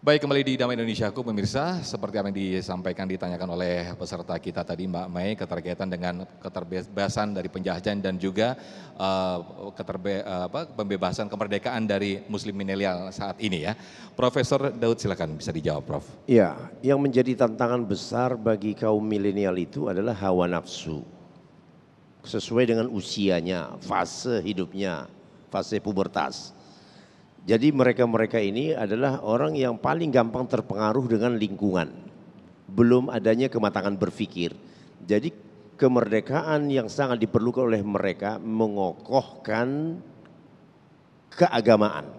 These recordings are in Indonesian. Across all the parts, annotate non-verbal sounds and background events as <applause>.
Baik kembali di Damai Indonesia aku pemirsa, seperti apa yang disampaikan ditanyakan oleh peserta kita tadi Mbak Mei keterkaitan dengan keterbebasan dari penjajahan dan juga uh, keterbe, eh, apa, pembebasan kemerdekaan dari Muslim milenial saat ini ya. Profesor Daud silakan bisa dijawab Prof. Ya, yang menjadi tantangan besar bagi kaum milenial itu adalah hawa nafsu. Sesuai dengan usianya, fase hidupnya, fase pubertas jadi mereka-mereka ini adalah orang yang paling gampang terpengaruh dengan lingkungan. Belum adanya kematangan berpikir. Jadi kemerdekaan yang sangat diperlukan oleh mereka mengokohkan keagamaan.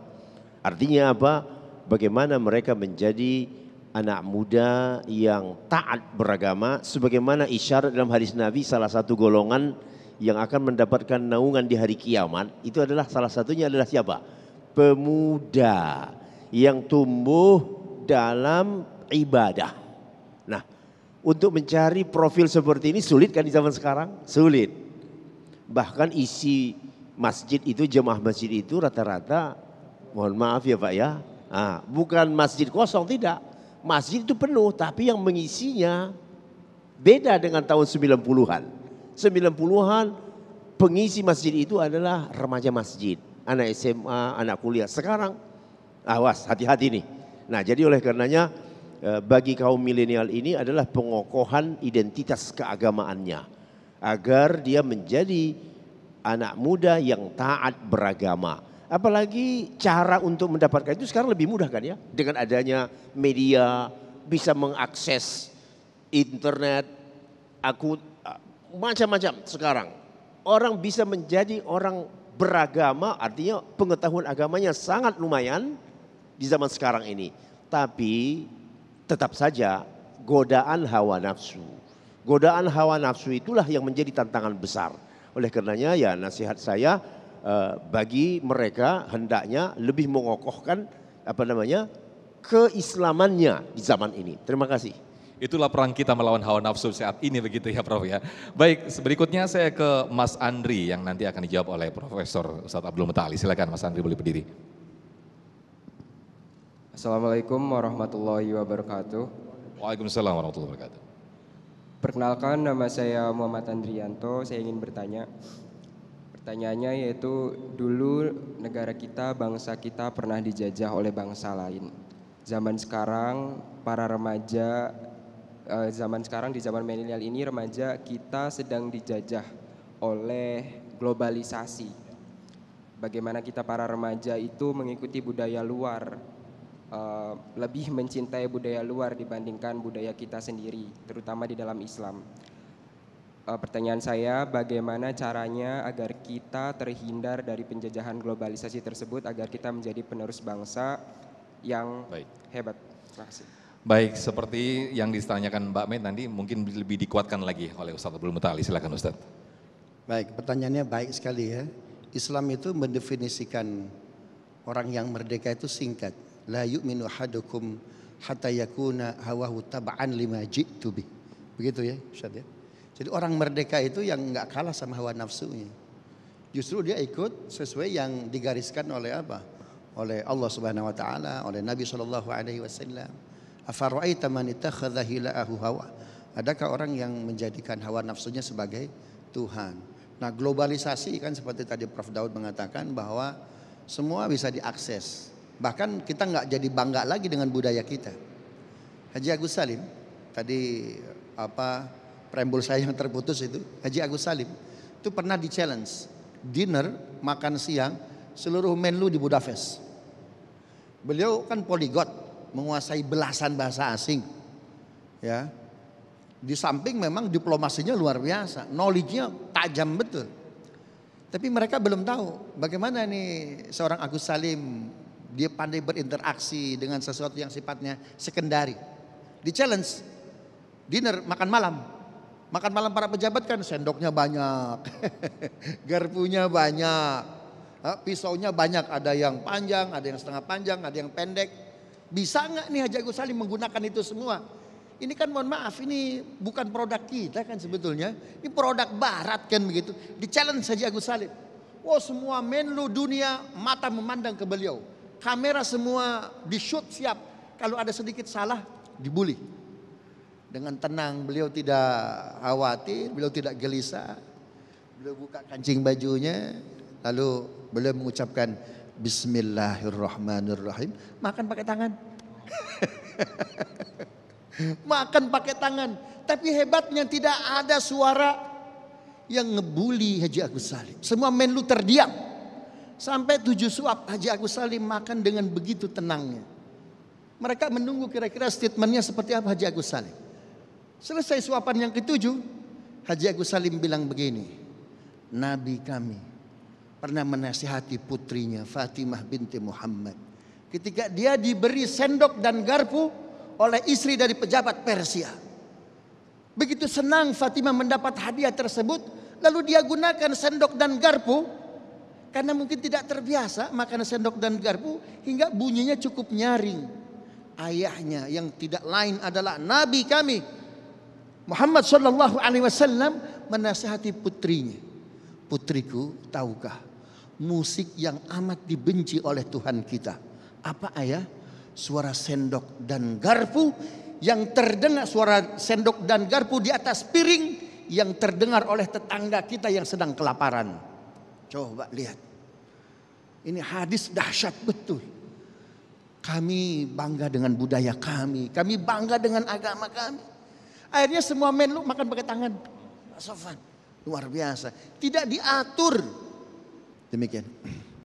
Artinya apa? Bagaimana mereka menjadi anak muda yang taat beragama sebagaimana isyarat dalam hadis Nabi salah satu golongan yang akan mendapatkan naungan di hari kiamat itu adalah salah satunya adalah siapa? pemuda yang tumbuh dalam ibadah. Nah, untuk mencari profil seperti ini sulit kan di zaman sekarang? Sulit. Bahkan isi masjid itu jemaah masjid itu rata-rata mohon maaf ya Pak ya. Nah, bukan masjid kosong tidak. Masjid itu penuh tapi yang mengisinya beda dengan tahun 90-an. 90-an pengisi masjid itu adalah remaja masjid anak SMA, anak kuliah. Sekarang awas, hati-hati nih. Nah, jadi oleh karenanya eh, bagi kaum milenial ini adalah pengokohan identitas keagamaannya agar dia menjadi anak muda yang taat beragama. Apalagi cara untuk mendapatkan itu sekarang lebih mudah kan ya dengan adanya media bisa mengakses internet aku macam-macam sekarang. Orang bisa menjadi orang beragama artinya pengetahuan agamanya sangat lumayan di zaman sekarang ini. Tapi tetap saja godaan hawa nafsu. Godaan hawa nafsu itulah yang menjadi tantangan besar. Oleh karenanya ya nasihat saya eh, bagi mereka hendaknya lebih mengokohkan apa namanya keislamannya di zaman ini. Terima kasih. Itulah perang kita melawan hawa nafsu saat ini begitu ya Prof ya. Baik, berikutnya saya ke Mas Andri yang nanti akan dijawab oleh Profesor Ustadz Abdul Mutali. Silakan Mas Andri boleh berdiri. Assalamualaikum warahmatullahi wabarakatuh. Waalaikumsalam warahmatullahi wabarakatuh. Perkenalkan nama saya Muhammad Andrianto, saya ingin bertanya. Pertanyaannya yaitu dulu negara kita, bangsa kita pernah dijajah oleh bangsa lain. Zaman sekarang para remaja Eh, zaman sekarang di zaman milenial ini remaja kita sedang dijajah oleh globalisasi. Bagaimana kita para remaja itu mengikuti budaya luar, eh, lebih mencintai budaya luar dibandingkan budaya kita sendiri, terutama di dalam Islam. Eh, pertanyaan saya, bagaimana caranya agar kita terhindar dari penjajahan globalisasi tersebut, agar kita menjadi penerus bangsa yang Baik. hebat? Terima kasih. Baik, seperti yang ditanyakan Mbak Mei nanti mungkin lebih dikuatkan lagi oleh Ustadz Abdul Mutali. Silakan Ustadz. Baik, pertanyaannya baik sekali ya. Islam itu mendefinisikan orang yang merdeka itu singkat. La yu'minu hadukum hatta yakuna hawahu taba'an lima ji'tu bih. Begitu ya, Ustaz ya. Jadi orang merdeka itu yang nggak kalah sama hawa nafsunya. Justru dia ikut sesuai yang digariskan oleh apa? Oleh Allah Subhanahu wa taala, oleh Nabi sallallahu alaihi wasallam taman man ittakhadha ahu hawa? Adakah orang yang menjadikan hawa nafsunya sebagai Tuhan? Nah, globalisasi kan seperti tadi Prof Daud mengatakan bahwa semua bisa diakses. Bahkan kita nggak jadi bangga lagi dengan budaya kita. Haji Agus Salim tadi apa preambul saya yang terputus itu Haji Agus Salim itu pernah di challenge dinner makan siang seluruh menlu di Budapest. Beliau kan poligot, menguasai belasan bahasa asing. Ya. Di samping memang diplomasinya luar biasa, knowledge-nya tajam betul. Tapi mereka belum tahu bagaimana nih seorang Agus Salim dia pandai berinteraksi dengan sesuatu yang sifatnya sekendari. Di challenge dinner makan malam. Makan malam para pejabat kan sendoknya banyak, <laughs> garpunya banyak, pisaunya banyak, ada yang panjang, ada yang setengah panjang, ada yang pendek. Bisa nggak nih Haji Agus Salim menggunakan itu semua? Ini kan mohon maaf ini bukan produk kita kan sebetulnya. Ini produk barat kan begitu. Di challenge Haji Agus Salim. Oh semua menlu dunia mata memandang ke beliau. Kamera semua di shoot siap. Kalau ada sedikit salah dibully. Dengan tenang beliau tidak khawatir, beliau tidak gelisah. Beliau buka kancing bajunya lalu beliau mengucapkan Bismillahirrahmanirrahim. Makan pakai tangan. <laughs> Makan pakai tangan. Tapi hebatnya tidak ada suara yang ngebully Haji Agus Salim. Semua menlu terdiam. Sampai tujuh suap Haji Agus Salim makan dengan begitu tenangnya. Mereka menunggu kira-kira statementnya seperti apa Haji Agus Salim. Selesai suapan yang ketujuh, Haji Agus Salim bilang begini. Nabi kami pernah menasihati putrinya Fatimah binti Muhammad. Ketika dia diberi sendok dan garpu oleh istri dari pejabat Persia. Begitu senang Fatimah mendapat hadiah tersebut, lalu dia gunakan sendok dan garpu karena mungkin tidak terbiasa makan sendok dan garpu hingga bunyinya cukup nyaring. Ayahnya yang tidak lain adalah nabi kami Muhammad Shallallahu alaihi wasallam menasihati putrinya. Putriku, tahukah musik yang amat dibenci oleh Tuhan kita. Apa ayah? Suara sendok dan garpu yang terdengar suara sendok dan garpu di atas piring yang terdengar oleh tetangga kita yang sedang kelaparan. Coba lihat. Ini hadis dahsyat betul. Kami bangga dengan budaya kami, kami bangga dengan agama kami. Akhirnya semua menlu makan pakai tangan. Sofan, luar biasa. Tidak diatur Demikian.